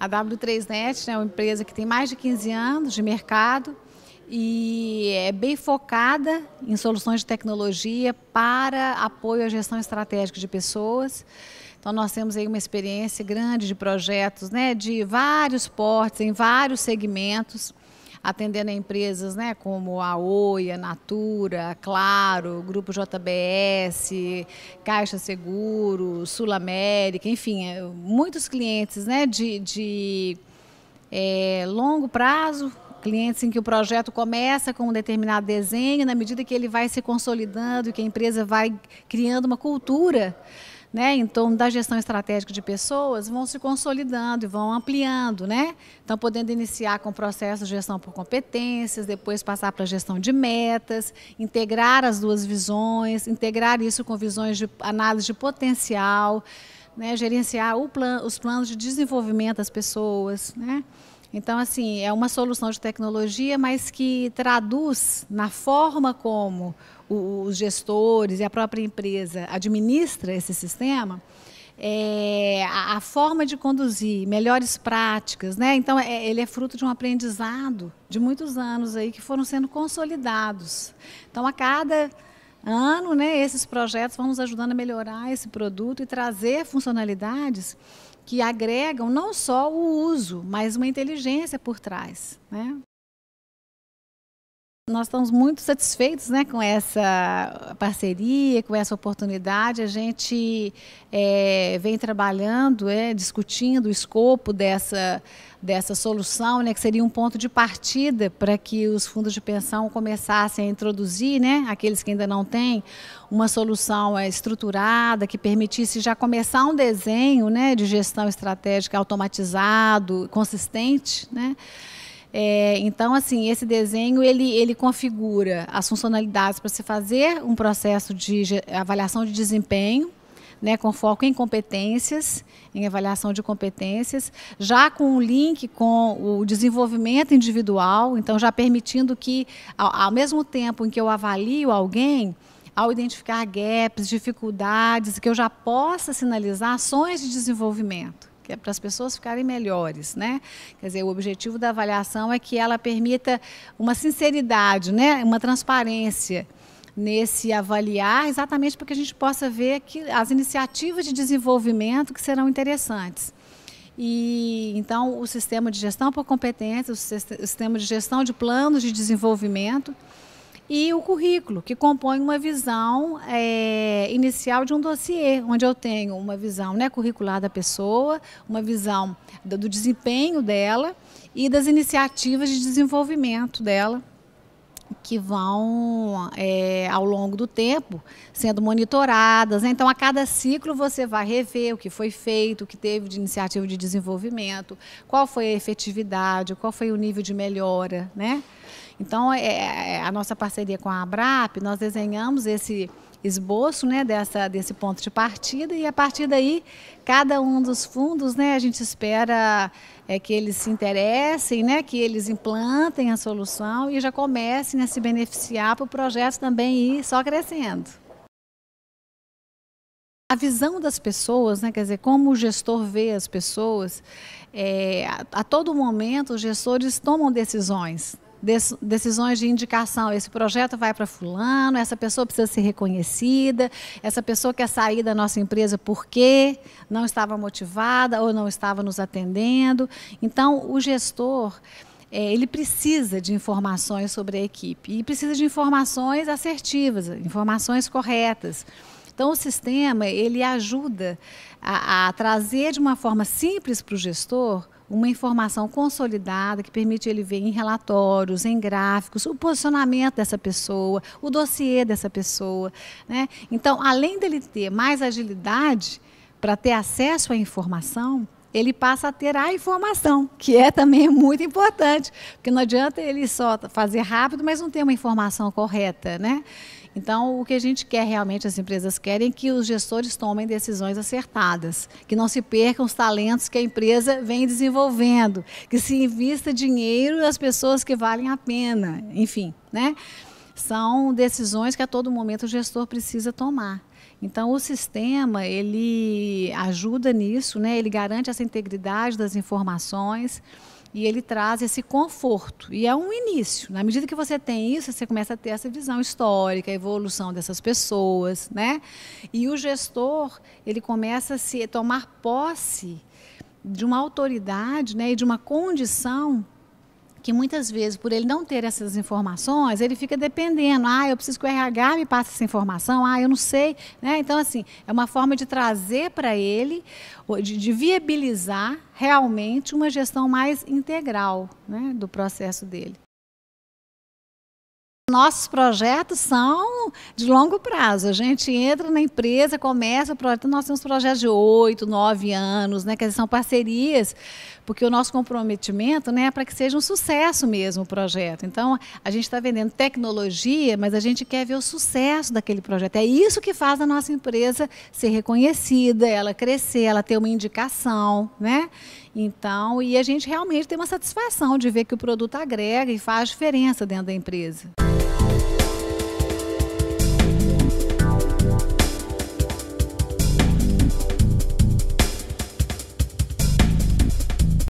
A W3Net né, é uma empresa que tem mais de 15 anos de mercado e é bem focada em soluções de tecnologia para apoio à gestão estratégica de pessoas. Então nós temos aí uma experiência grande de projetos, né, de vários portes, em vários segmentos atendendo a empresas né, como a Oi, a Natura, Claro, Grupo JBS, Caixa Seguro, Sul América, enfim, é, muitos clientes né, de, de é, longo prazo, clientes em que o projeto começa com um determinado desenho, na medida que ele vai se consolidando, e que a empresa vai criando uma cultura né, em torno da gestão estratégica de pessoas vão se consolidando e vão ampliando, né? Então, podendo iniciar com o processo de gestão por competências, depois passar para a gestão de metas, integrar as duas visões, integrar isso com visões de análise de potencial, né, gerenciar plan, os planos de desenvolvimento das pessoas, né? Então, assim, é uma solução de tecnologia, mas que traduz na forma como os gestores e a própria empresa administra esse sistema. É, a, a, forma de conduzir, melhores práticas, né? Então é, ele é fruto de um aprendizado de muitos anos aí que foram sendo consolidados. Então a cada ano, né, esses projetos vão nos ajudando a melhorar esse produto e trazer funcionalidades que agregam não só o uso, mas uma inteligência por trás. Né? nós estamos muito satisfeitos né, com essa parceria, com essa oportunidade. A gente é, vem trabalhando, é, discutindo o escopo dessa, dessa solução, né, que seria um ponto de partida para que os fundos de pensão começassem a introduzir, né, aqueles que ainda não têm, uma solução é, estruturada que permitisse já começar um desenho né, de gestão estratégica automatizado, consistente. Né, é, então, assim, esse desenho ele, ele configura as funcionalidades para se fazer um processo de avaliação de desempenho, né, com foco em competências, em avaliação de competências, já com um link com o desenvolvimento individual, então já permitindo que, ao, ao mesmo tempo em que eu avalio alguém, ao identificar gaps, dificuldades, que eu já possa sinalizar ações de desenvolvimento que é para as pessoas ficarem melhores, né? Quer dizer, o objetivo da avaliação é que ela permita uma sinceridade, né? Uma transparência nesse avaliar, exatamente para que a gente possa ver que as iniciativas de desenvolvimento que serão interessantes. E então o sistema de gestão por competências, o sistema de gestão de planos de desenvolvimento e o currículo, que compõe uma visão é, inicial de um dossiê, onde eu tenho uma visão né, curricular da pessoa, uma visão do desempenho dela e das iniciativas de desenvolvimento dela que vão, é, ao longo do tempo, sendo monitoradas. Então, a cada ciclo você vai rever o que foi feito, o que teve de iniciativa de desenvolvimento, qual foi a efetividade, qual foi o nível de melhora. Né? Então, é, é a nossa parceria com a ABRAP, nós desenhamos esse esboço né, dessa, desse ponto de partida e a partir daí cada um dos fundos né, a gente espera é, que eles se interessem, né, que eles implantem a solução e já comecem a se beneficiar para o projeto também ir só crescendo. A visão das pessoas, né, quer dizer, como o gestor vê as pessoas, é, a, a todo momento os gestores tomam decisões decisões de indicação. Esse projeto vai para fulano, essa pessoa precisa ser reconhecida, essa pessoa quer sair da nossa empresa porque não estava motivada ou não estava nos atendendo. Então, o gestor, é, ele precisa de informações sobre a equipe e precisa de informações assertivas, informações corretas. Então, o sistema, ele ajuda a, a trazer de uma forma simples para o gestor uma informação consolidada que permite ele ver em relatórios, em gráficos, o posicionamento dessa pessoa, o dossiê dessa pessoa. Né? Então, além dele ter mais agilidade para ter acesso à informação, ele passa a ter a informação, que é também muito importante, porque não adianta ele só fazer rápido, mas não ter uma informação correta, né? Então, o que a gente quer realmente, as empresas querem, que os gestores tomem decisões acertadas, que não se percam os talentos que a empresa vem desenvolvendo, que se invista dinheiro nas pessoas que valem a pena, enfim, né? São decisões que a todo momento o gestor precisa tomar. Então, o sistema, ele ajuda nisso, né? ele garante essa integridade das informações, e ele traz esse conforto. E é um início. Na medida que você tem isso, você começa a ter essa visão histórica, a evolução dessas pessoas, né? E o gestor, ele começa a se tomar posse de uma autoridade, né, e de uma condição que muitas vezes, por ele não ter essas informações, ele fica dependendo. Ah, eu preciso que o RH me passe essa informação. Ah, eu não sei. Né? Então, assim, é uma forma de trazer para ele, de, de, viabilizar realmente uma gestão mais integral né, do processo dele. Nossos projetos são de longo prazo. A gente entra na empresa, começa o projeto. Nós temos projetos de oito, nove anos, né? Que são parcerias, porque o nosso comprometimento né, é para que seja um sucesso mesmo o projeto. Então, a gente está vendendo tecnologia, mas a gente quer ver o sucesso daquele projeto. É isso que faz a nossa empresa ser reconhecida, ela crescer, ela ter uma indicação, né? Então, e a gente realmente tem uma satisfação de ver que o produto agrega e faz diferença dentro da empresa.